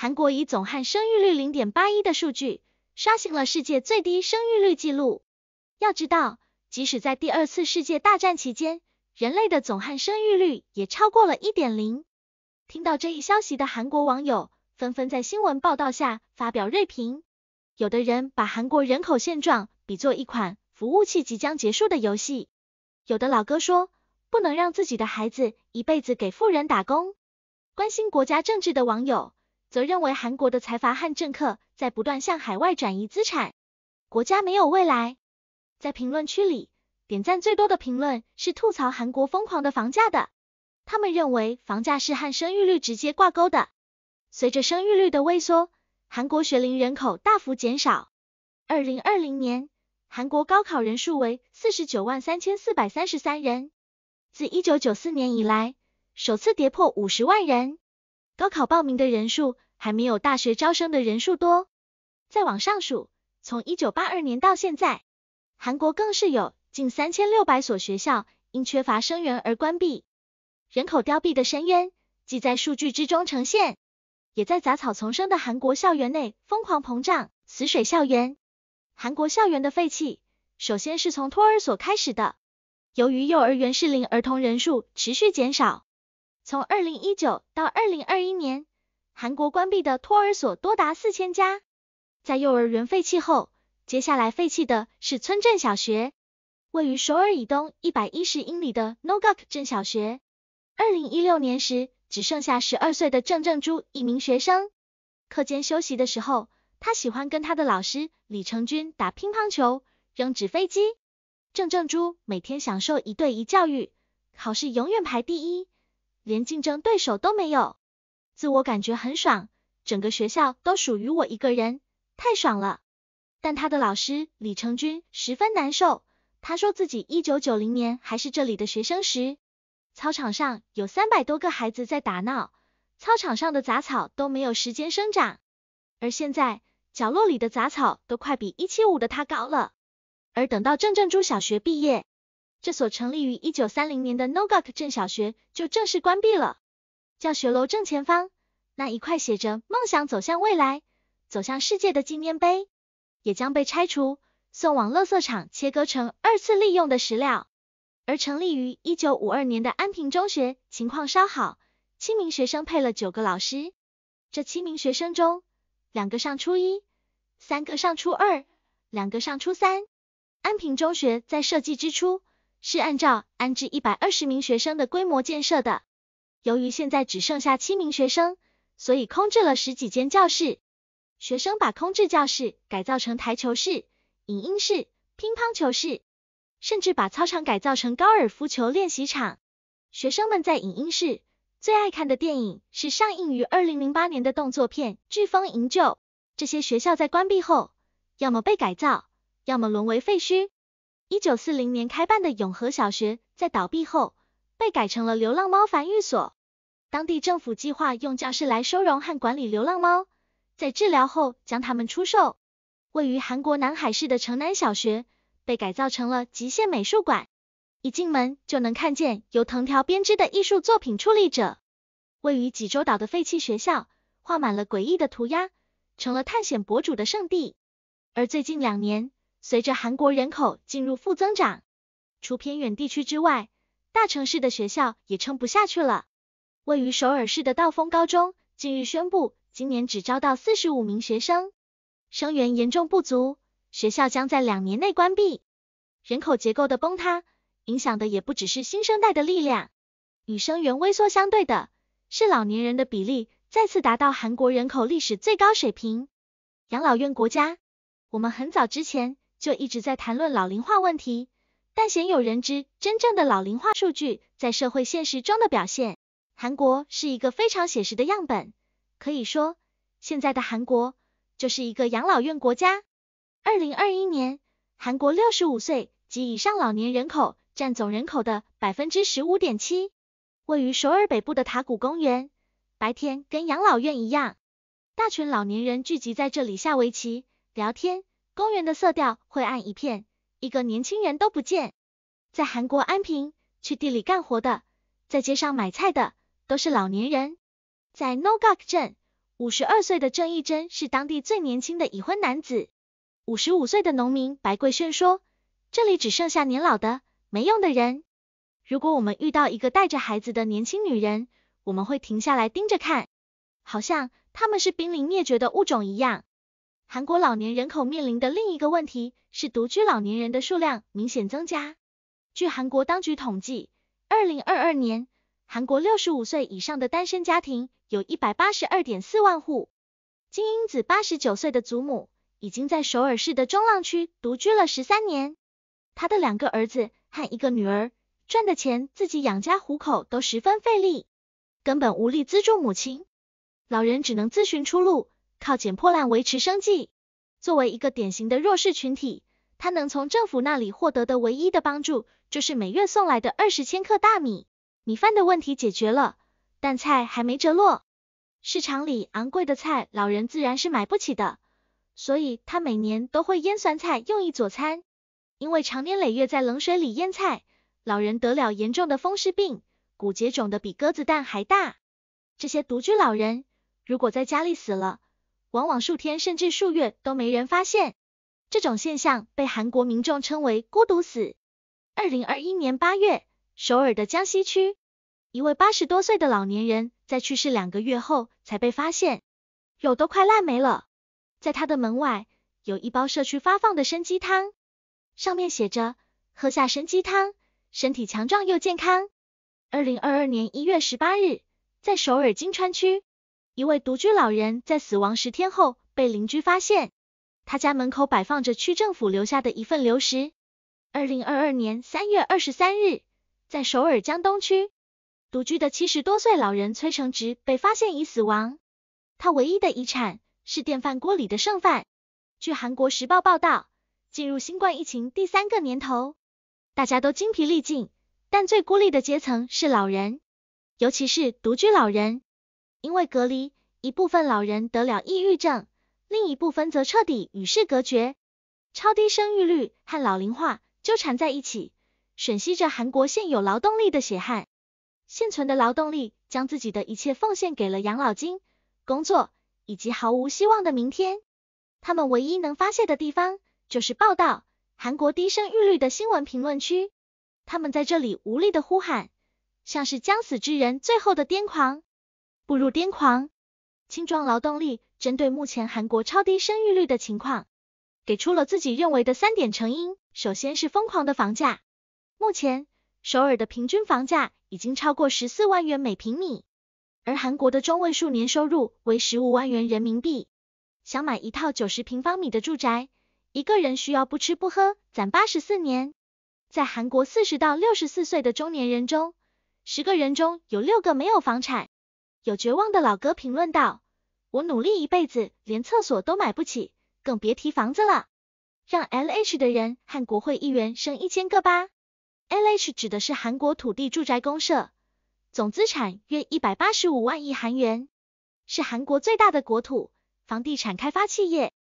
韩国以总和生育率零点八一的数据，刷新了世界最低生育率纪录。要知道，即使在第二次世界大战期间，人类的总和生育率也超过了一点零。听到这一消息的韩国网友，纷纷在新闻报道下发表锐评。有的人把韩国人口现状比作一款服务器即将结束的游戏。有的老哥说，不能让自己的孩子一辈子给富人打工。关心国家政治的网友。则认为韩国的财阀和政客在不断向海外转移资产，国家没有未来。在评论区里，点赞最多的评论是吐槽韩国疯狂的房价的。他们认为房价是和生育率直接挂钩的。随着生育率的萎缩，韩国学龄人口大幅减少。二零二零年，韩国高考人数为四十九万三千四百三十三人，自一九九四年以来首次跌破五十万人。高考报名的人数还没有大学招生的人数多。再往上数，从1982年到现在，韩国更是有近3600所学校因缺乏生源而关闭，人口凋敝的深渊，既在数据之中呈现，也在杂草丛生的韩国校园内疯狂膨胀。死水校园，韩国校园的废弃，首先是从托儿所开始的。由于幼儿园适龄儿童人数持续减少。从二零一九到二零二一年，韩国关闭的托儿所多达四千家。在幼儿园废弃后，接下来废弃的是村镇小学。位于首尔以东一百一十英里的 Nogok 镇小学，二零一六年时只剩下十二岁的郑正洙一名学生。课间休息的时候，他喜欢跟他的老师李成军打乒乓球、扔纸飞机。郑正洙每天享受一对一教育，考试永远排第一。连竞争对手都没有，自我感觉很爽，整个学校都属于我一个人，太爽了。但他的老师李成军十分难受，他说自己一九九零年还是这里的学生时，操场上有三百多个孩子在打闹，操场上的杂草都没有时间生长，而现在角落里的杂草都快比一七五的他高了。而等到郑正珠小学毕业，这所成立于一九三零年的 n o o g a k 镇小学就正式关闭了。教学楼正前方那一块写着“梦想走向未来，走向世界”的纪念碑，也将被拆除，送往垃圾场切割成二次利用的石料。而成立于一九五二年的安平中学情况稍好，七名学生配了九个老师。这七名学生中，两个上初一，三个上初二，两个上初三。安平中学在设计之初。是按照安置一百二十名学生的规模建设的。由于现在只剩下七名学生，所以空置了十几间教室。学生把空置教室改造成台球室、影音室、乒乓球室，甚至把操场改造成高尔夫球练习场。学生们在影音室最爱看的电影是上映于二零零八年的动作片《飓风营救》。这些学校在关闭后，要么被改造，要么沦为废墟。一九四零年开办的永和小学在倒闭后被改成了流浪猫繁育所。当地政府计划用教室来收容和管理流浪猫，在治疗后将它们出售。位于韩国南海市的城南小学被改造成了极限美术馆，一进门就能看见由藤条编织的艺术作品矗立着。位于济州岛的废弃学校画满了诡异的涂鸦，成了探险博主的圣地。而最近两年，随着韩国人口进入负增长，除偏远地区之外，大城市的学校也撑不下去了。位于首尔市的道峰高中近日宣布，今年只招到四十五名学生，生源严重不足，学校将在两年内关闭。人口结构的崩塌，影响的也不只是新生代的力量。与生源微缩相对的，是老年人的比例再次达到韩国人口历史最高水平，养老院国家。我们很早之前。就一直在谈论老龄化问题，但鲜有人知真正的老龄化数据在社会现实中的表现。韩国是一个非常写实的样本，可以说现在的韩国就是一个养老院国家。2021年，韩国65岁及以上老年人口占总人口的15.7%。位于首尔北部的塔古公园，白天跟养老院一样，大群老年人聚集在这里下围棋、聊天。公园的色调灰暗一片，一个年轻人都不见。在韩国安平，去地里干活的，在街上买菜的，都是老年人。在 No Gak 镇，五十二岁的郑义珍是当地最年轻的已婚男子。五十五岁的农民白桂炫说：“这里只剩下年老的、没用的人。如果我们遇到一个带着孩子的年轻女人，我们会停下来盯着看，好像他们是濒临灭绝的物种一样。”韩国老年人口面临的另一个问题是独居老年人的数量明显增加。据韩国当局统计，二零二二年，韩国六十五岁以上的单身家庭有一百八十二点四万户。金英子八十九岁的祖母已经在首尔市的中浪区独居了十三年。她的两个儿子和一个女儿赚的钱自己养家糊口都十分费力，根本无力资助母亲，老人只能自寻出路。靠捡破烂维持生计，作为一个典型的弱势群体，他能从政府那里获得的唯一的帮助，就是每月送来的二十千克大米。米饭的问题解决了，但菜还没着落。市场里昂贵的菜，老人自然是买不起的，所以他每年都会腌酸菜，用一佐餐。因为长年累月在冷水里腌菜，老人得了严重的风湿病，骨节肿的比鸽子蛋还大。这些独居老人，如果在家里死了，往往数天甚至数月都没人发现，这种现象被韩国民众称为“孤独死”。二零二一年八月，首尔的江西区，一位八十多岁的老年人在去世两个月后才被发现，肉都快烂没了。在他的门外有一包社区发放的参鸡汤，上面写着“喝下参鸡汤，身体强壮又健康”。二零二二年一月十八日，在首尔金川区。一位独居老人在死亡十天后被邻居发现，他家门口摆放着区政府留下的一份流食。二零二二年三月二十三日，在首尔江东区，独居的七十多岁老人崔成植被发现已死亡，他唯一的遗产是电饭锅里的剩饭。据韩国时报报道，进入新冠疫情第三个年头，大家都精疲力尽，但最孤立的阶层是老人，尤其是独居老人。因为隔离，一部分老人得了抑郁症，另一部分则彻底与世隔绝。超低生育率和老龄化纠缠在一起，吮吸着韩国现有劳动力的血汗。现存的劳动力将自己的一切奉献给了养老金、工作以及毫无希望的明天。他们唯一能发泄的地方就是报道韩国低生育率的新闻评论区。他们在这里无力的呼喊，像是将死之人最后的癫狂。步入癫狂，青壮劳动力针对目前韩国超低生育率的情况，给出了自己认为的三点成因。首先是疯狂的房价，目前首尔的平均房价已经超过十四万元每平米，而韩国的中位数年收入为十五万元人民币，想买一套九十平方米的住宅，一个人需要不吃不喝攒八十四年。在韩国四十到六十四岁的中年人中，十个人中有六个没有房产。有绝望的老哥评论道：“我努力一辈子，连厕所都买不起，更别提房子了。让 LH 的人和国会议员生一千个吧。” LH 指的是韩国土地住宅公社，总资产约一百八十五万亿韩元，是韩国最大的国土房地产开发企业。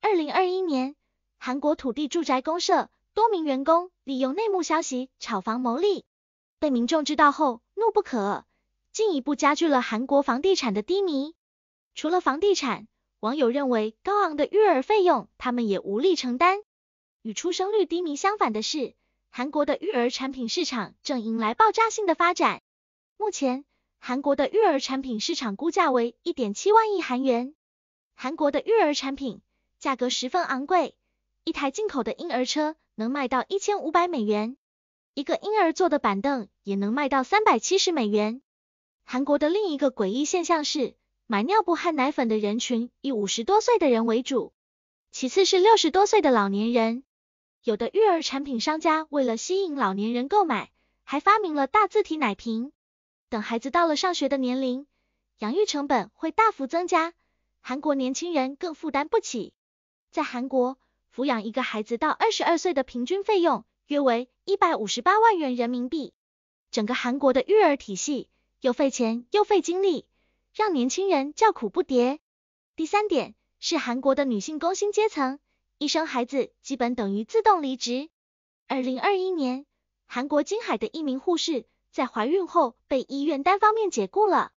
二零二一年，韩国土地住宅公社多名员工利用内幕消息炒房牟利，被民众知道后怒不可遏。进一步加剧了韩国房地产的低迷。除了房地产，网友认为高昂的育儿费用，他们也无力承担。与出生率低迷相反的是，韩国的育儿产品市场正迎来爆炸性的发展。目前，韩国的育儿产品市场估价为一点七万亿韩元。韩国的育儿产品价格十分昂贵，一台进口的婴儿车能卖到一千五百美元，一个婴儿坐的板凳也能卖到三百七十美元。韩国的另一个诡异现象是，买尿布和奶粉的人群以五十多岁的人为主，其次是六十多岁的老年人。有的育儿产品商家为了吸引老年人购买，还发明了大字体奶瓶。等孩子到了上学的年龄，养育成本会大幅增加，韩国年轻人更负担不起。在韩国，抚养一个孩子到二十二岁的平均费用约为一百五十八万元人民币。整个韩国的育儿体系。又费钱又费精力，让年轻人叫苦不迭。第三点是韩国的女性工薪阶层，一生孩子基本等于自动离职。二零二一年，韩国金海的一名护士在怀孕后被医院单方面解雇了。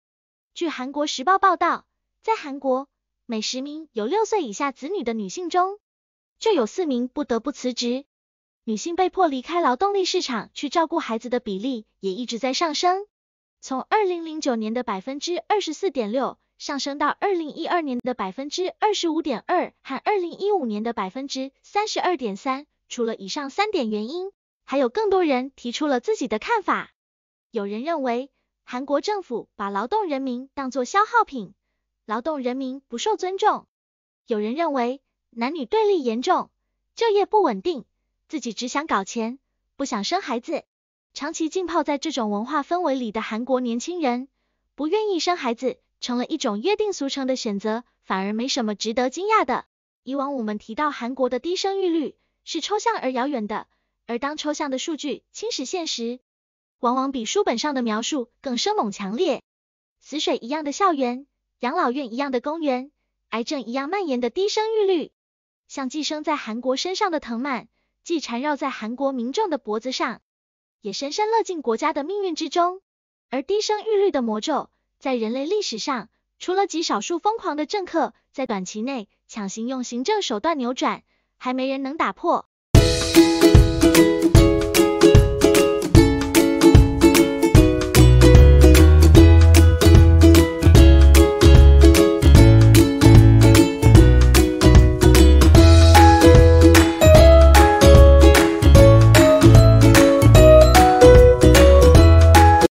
据韩国时报报道，在韩国每十名有六岁以下子女的女性中，就有四名不得不辞职，女性被迫离开劳动力市场去照顾孩子的比例也一直在上升。从二零零九年的百分之二十四点六上升到二零一二年的百分之二十五点二和二零一五年的百分之三十二点三。除了以上三点原因，还有更多人提出了自己的看法。有人认为，韩国政府把劳动人民当作消耗品，劳动人民不受尊重。有人认为，男女对立严重，就业不稳定，自己只想搞钱，不想生孩子。长期浸泡在这种文化氛围里的韩国年轻人，不愿意生孩子，成了一种约定俗成的选择，反而没什么值得惊讶的。以往我们提到韩国的低生育率，是抽象而遥远的，而当抽象的数据侵蚀现实，往往比书本上的描述更生猛强烈。死水一样的校园，养老院一样的公园，癌症一样蔓延的低生育率，像寄生在韩国身上的藤蔓，既缠绕在韩国民众的脖子上。也深深乐进国家的命运之中，而低声育律的魔咒，在人类历史上，除了极少数疯狂的政客在短期内强行用行政手段扭转，还没人能打破。